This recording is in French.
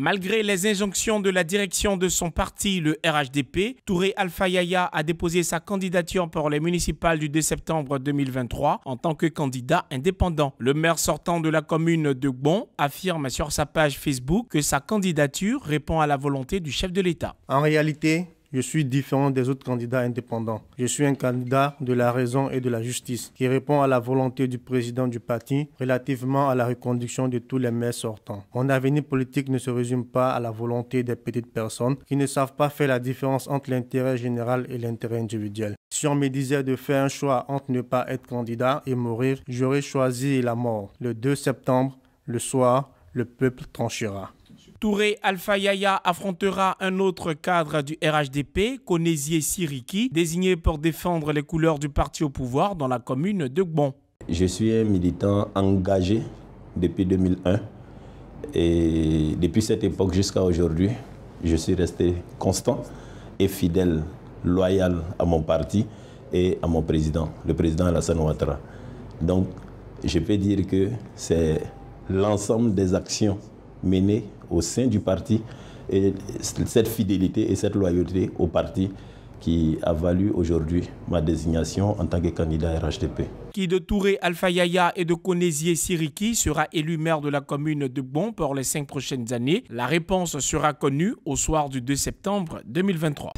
Malgré les injonctions de la direction de son parti, le RHDP, Touré Alpha Yaya a déposé sa candidature pour les municipales du 2 septembre 2023 en tant que candidat indépendant. Le maire sortant de la commune de Gbon affirme sur sa page Facebook que sa candidature répond à la volonté du chef de l'État. En réalité, je suis différent des autres candidats indépendants. Je suis un candidat de la raison et de la justice qui répond à la volonté du président du parti relativement à la reconduction de tous les maires sortants. Mon avenir politique ne se résume pas à la volonté des petites personnes qui ne savent pas faire la différence entre l'intérêt général et l'intérêt individuel. Si on me disait de faire un choix entre ne pas être candidat et mourir, j'aurais choisi la mort. Le 2 septembre, le soir, le peuple tranchera. Touré Alpha Yaya affrontera un autre cadre du RHDP, Konezier Siriki, désigné pour défendre les couleurs du parti au pouvoir dans la commune de Gbon. Je suis un militant engagé depuis 2001 et depuis cette époque jusqu'à aujourd'hui, je suis resté constant et fidèle, loyal à mon parti et à mon président, le président Alassane Ouattara. Donc, je peux dire que c'est l'ensemble des actions menée au sein du parti et cette fidélité et cette loyauté au parti qui a valu aujourd'hui ma désignation en tant que candidat RHDP. Qui de Touré Alpha Yaya et de Konezier Siriki sera élu maire de la commune de Bon pour les cinq prochaines années. La réponse sera connue au soir du 2 septembre 2023.